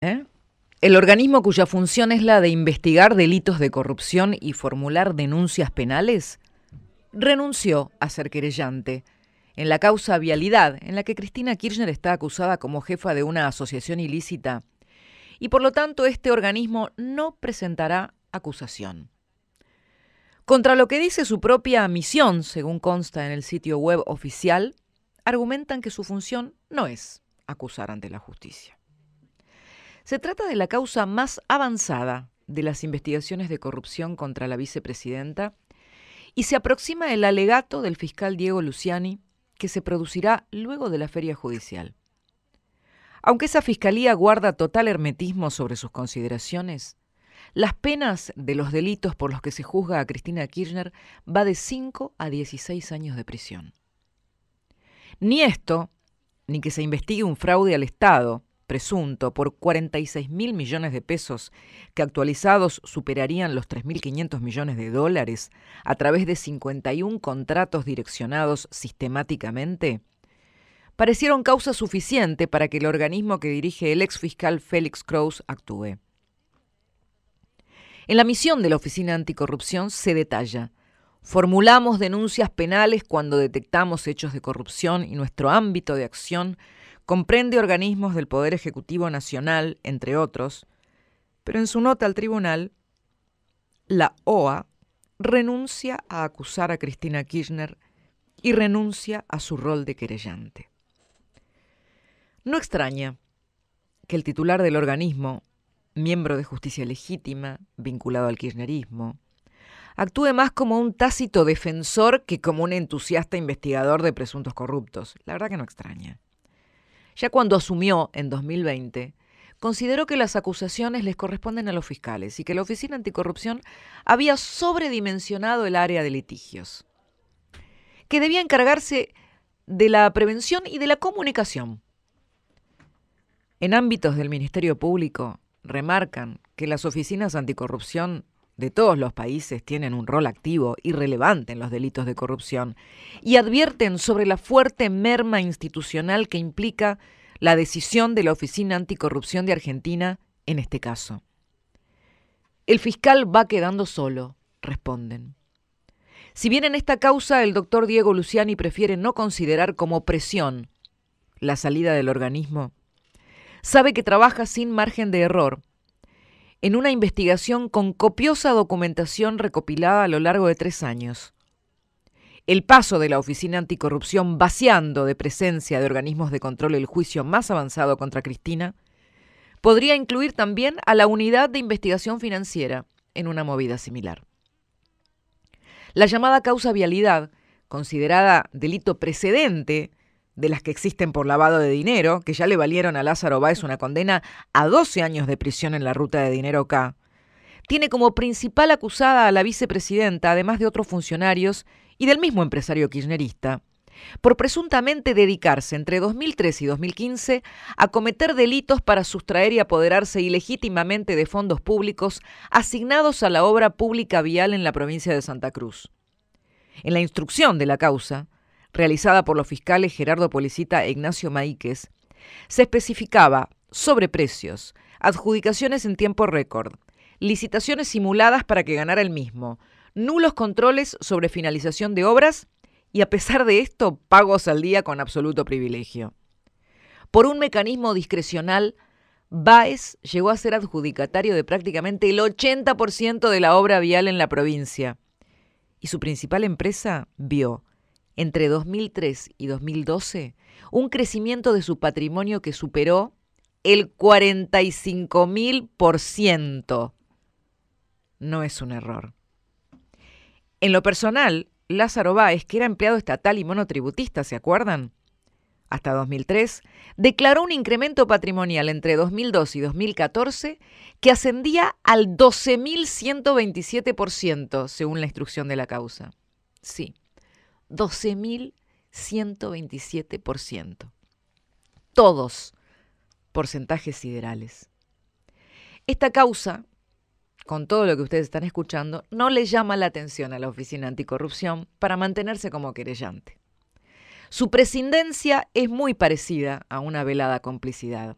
¿Eh? El organismo cuya función es la de investigar delitos de corrupción y formular denuncias penales renunció a ser querellante en la causa Vialidad, en la que Cristina Kirchner está acusada como jefa de una asociación ilícita, y por lo tanto este organismo no presentará acusación. Contra lo que dice su propia misión, según consta en el sitio web oficial, argumentan que su función no es acusar ante la justicia. Se trata de la causa más avanzada de las investigaciones de corrupción contra la vicepresidenta y se aproxima el alegato del fiscal Diego Luciani que se producirá luego de la feria judicial. Aunque esa fiscalía guarda total hermetismo sobre sus consideraciones, las penas de los delitos por los que se juzga a Cristina Kirchner va de 5 a 16 años de prisión. Ni esto, ni que se investigue un fraude al Estado, presunto, por 46 mil millones de pesos, que actualizados superarían los 3.500 millones de dólares, a través de 51 contratos direccionados sistemáticamente, parecieron causa suficiente para que el organismo que dirige el exfiscal Félix Crouse actúe. En la misión de la Oficina Anticorrupción se detalla Formulamos denuncias penales cuando detectamos hechos de corrupción y nuestro ámbito de acción comprende organismos del Poder Ejecutivo Nacional, entre otros, pero en su nota al tribunal, la OA renuncia a acusar a Cristina Kirchner y renuncia a su rol de querellante. No extraña que el titular del organismo, miembro de justicia legítima, vinculado al kirchnerismo, actúe más como un tácito defensor que como un entusiasta investigador de presuntos corruptos. La verdad que no extraña. Ya cuando asumió en 2020, consideró que las acusaciones les corresponden a los fiscales y que la Oficina Anticorrupción había sobredimensionado el área de litigios, que debía encargarse de la prevención y de la comunicación. En ámbitos del Ministerio Público, remarcan que las oficinas anticorrupción de todos los países tienen un rol activo y relevante en los delitos de corrupción y advierten sobre la fuerte merma institucional que implica la decisión de la Oficina Anticorrupción de Argentina en este caso. El fiscal va quedando solo, responden. Si bien en esta causa el doctor Diego Luciani prefiere no considerar como presión la salida del organismo, sabe que trabaja sin margen de error en una investigación con copiosa documentación recopilada a lo largo de tres años. El paso de la Oficina Anticorrupción vaciando de presencia de organismos de control el juicio más avanzado contra Cristina podría incluir también a la Unidad de Investigación Financiera en una movida similar. La llamada causa vialidad, considerada delito precedente de las que existen por lavado de dinero, que ya le valieron a Lázaro Báez una condena a 12 años de prisión en la ruta de dinero K, tiene como principal acusada a la vicepresidenta, además de otros funcionarios y del mismo empresario kirchnerista, por presuntamente dedicarse entre 2003 y 2015 a cometer delitos para sustraer y apoderarse ilegítimamente de fondos públicos asignados a la obra pública vial en la provincia de Santa Cruz. En la instrucción de la causa, realizada por los fiscales Gerardo Policita e Ignacio Maíquez, se especificaba sobre precios, adjudicaciones en tiempo récord, licitaciones simuladas para que ganara el mismo, nulos controles sobre finalización de obras y a pesar de esto pagos al día con absoluto privilegio. Por un mecanismo discrecional, Baez llegó a ser adjudicatario de prácticamente el 80% de la obra vial en la provincia. Y su principal empresa vio entre 2003 y 2012 un crecimiento de su patrimonio que superó el 45.000%. No es un error. En lo personal, Lázaro Báez, que era empleado estatal y monotributista, ¿se acuerdan? Hasta 2003, declaró un incremento patrimonial entre 2002 y 2014 que ascendía al 12.127%, según la instrucción de la causa. Sí, 12.127%. Todos porcentajes siderales. Esta causa, con todo lo que ustedes están escuchando, no le llama la atención a la Oficina Anticorrupción para mantenerse como querellante. Su prescindencia es muy parecida a una velada complicidad.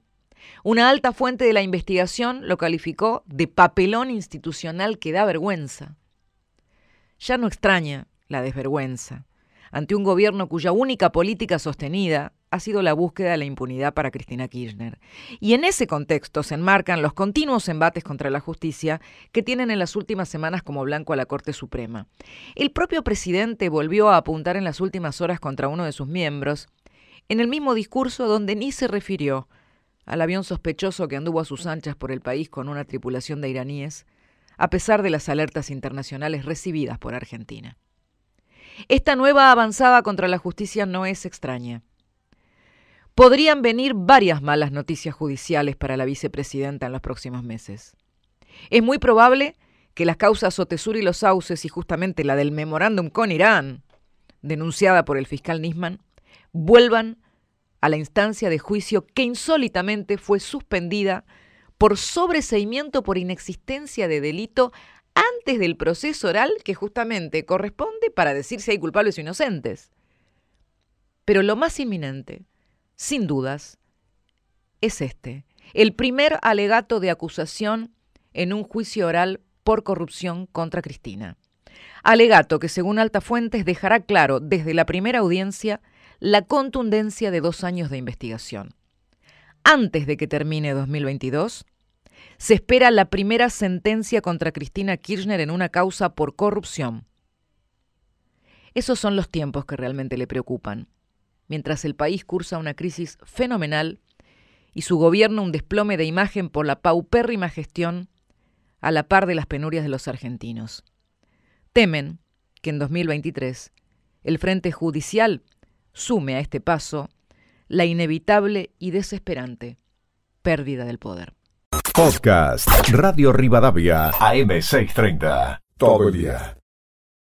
Una alta fuente de la investigación lo calificó de papelón institucional que da vergüenza. Ya no extraña la desvergüenza, ante un gobierno cuya única política sostenida ha sido la búsqueda de la impunidad para Cristina Kirchner. Y en ese contexto se enmarcan los continuos embates contra la justicia que tienen en las últimas semanas como blanco a la Corte Suprema. El propio presidente volvió a apuntar en las últimas horas contra uno de sus miembros, en el mismo discurso donde ni se refirió al avión sospechoso que anduvo a sus anchas por el país con una tripulación de iraníes, a pesar de las alertas internacionales recibidas por Argentina. Esta nueva avanzada contra la justicia no es extraña. Podrían venir varias malas noticias judiciales para la vicepresidenta en los próximos meses. Es muy probable que las causas Otesur y los sauces y justamente la del memorándum con Irán, denunciada por el fiscal Nisman, vuelvan a la instancia de juicio que insólitamente fue suspendida por sobreseimiento por inexistencia de delito antes del proceso oral que justamente corresponde para decir si hay culpables o inocentes. Pero lo más inminente, sin dudas, es este, el primer alegato de acusación en un juicio oral por corrupción contra Cristina. Alegato que, según Altafuentes, dejará claro desde la primera audiencia la contundencia de dos años de investigación. Antes de que termine 2022, se espera la primera sentencia contra Cristina Kirchner en una causa por corrupción. Esos son los tiempos que realmente le preocupan. Mientras el país cursa una crisis fenomenal y su gobierno un desplome de imagen por la paupérrima gestión a la par de las penurias de los argentinos. Temen que en 2023 el Frente Judicial sume a este paso la inevitable y desesperante pérdida del poder. Podcast Radio Rivadavia AM630. Todo día.